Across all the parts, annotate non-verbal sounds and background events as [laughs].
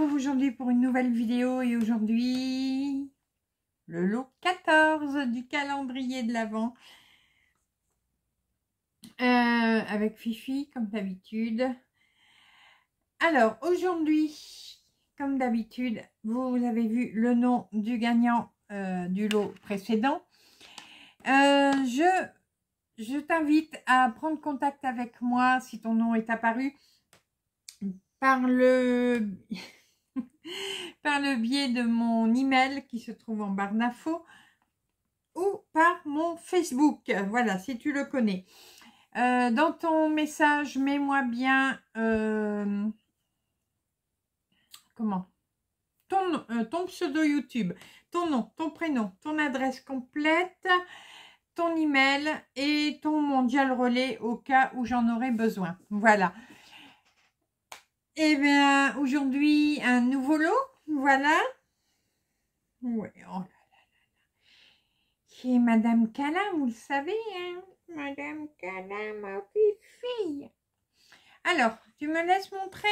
aujourd'hui pour une nouvelle vidéo et aujourd'hui le lot 14 du calendrier de l'Avent euh, avec Fifi comme d'habitude. Alors aujourd'hui, comme d'habitude, vous avez vu le nom du gagnant euh, du lot précédent. Euh, je je t'invite à prendre contact avec moi si ton nom est apparu par le par le biais de mon email qui se trouve en barre d'infos ou par mon Facebook. Voilà, si tu le connais. Euh, dans ton message, mets-moi bien euh, comment ton, euh, ton, pseudo YouTube, ton nom, ton prénom, ton adresse complète, ton email et ton mondial relais au cas où j'en aurais besoin. Voilà. Eh bien, aujourd'hui, un nouveau lot, voilà. Oui, oh là là là Qui Madame Cala, vous le savez, hein Madame Cala, ma petite fille. Alors, tu me laisses montrer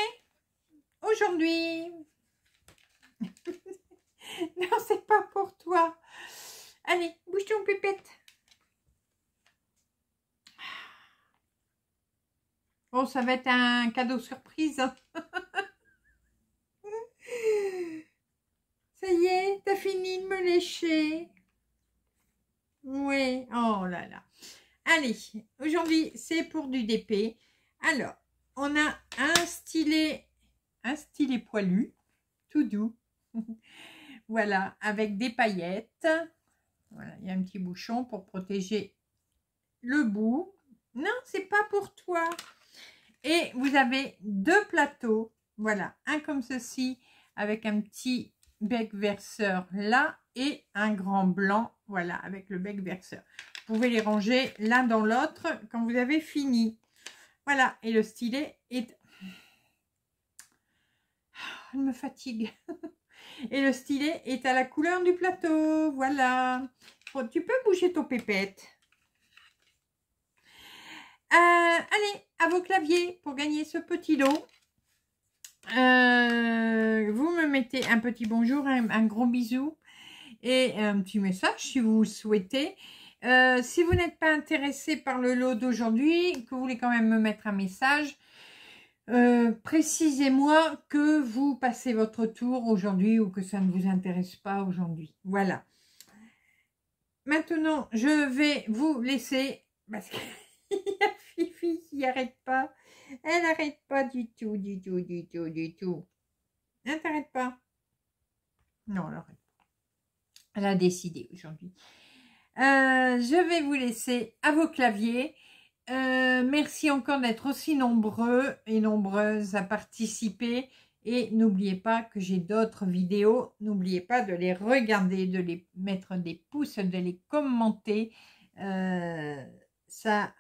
Aujourd'hui. [laughs] non, c'est pas pour toi. Allez, bouge ton pépette. Oh, ça va être un cadeau surprise. Hein. ça y est, t'as fini de me lécher. Oui, oh là là. Allez, aujourd'hui, c'est pour du DP. Alors, on a un stylet, un stylet poilu, tout doux. [laughs] voilà, avec des paillettes. Voilà, il y a un petit bouchon pour protéger le bout. Non, c'est pas pour toi. Et vous avez deux plateaux. Voilà, un comme ceci avec un petit bec verseur là et un grand blanc, voilà, avec le bec verseur. Vous pouvez les ranger l'un dans l'autre quand vous avez fini. Voilà, et le stylet est... Ah, il me fatigue. [laughs] et le stylet est à la couleur du plateau, voilà. tu peux bouger ton pépette. Euh, allez, à vos claviers pour gagner ce petit lot. Euh, vous me mettez un petit bonjour, un, gros bisou et un petit message si vous souhaitez. Euh, si vous n'êtes pas intéressé par le lot d'aujourd'hui, que vous voulez quand même me mettre un message, euh, précisez-moi que vous passez votre tour aujourd'hui ou que ça ne vous intéresse pas aujourd'hui. Voilà. Maintenant, je vais vous laisser parce [laughs] arrête pas. Elle n'arrête pas du tout, du tout, du tout, du tout. Elle n'arrête pas. Non, elle pas. Elle a décidé aujourd'hui. Euh, je vais vous laisser à vos claviers. Euh, merci encore d'être aussi nombreux et nombreuses à participer. Et n'oubliez pas que j'ai d'autres vidéos. N'oubliez pas de les regarder, de les mettre des pouces, de les commenter. Euh, ça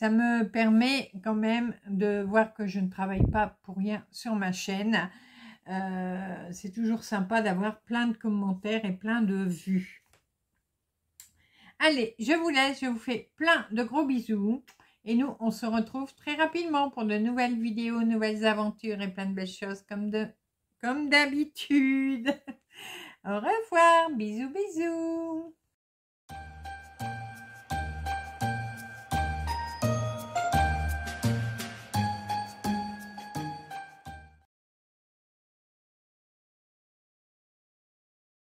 ça me permet quand même de voir que je ne travaille pas pour rien sur ma chaîne. Euh, c'est toujours sympa d'avoir plein de commentaires et plein de vues. Allez, je vous laisse, je vous fais plein de gros bisous. Et nous, on se retrouve très rapidement pour de nouvelles vidéos, nouvelles aventures et plein de belles choses comme de comme d'habitude. [laughs] Au revoir, bisous bisous.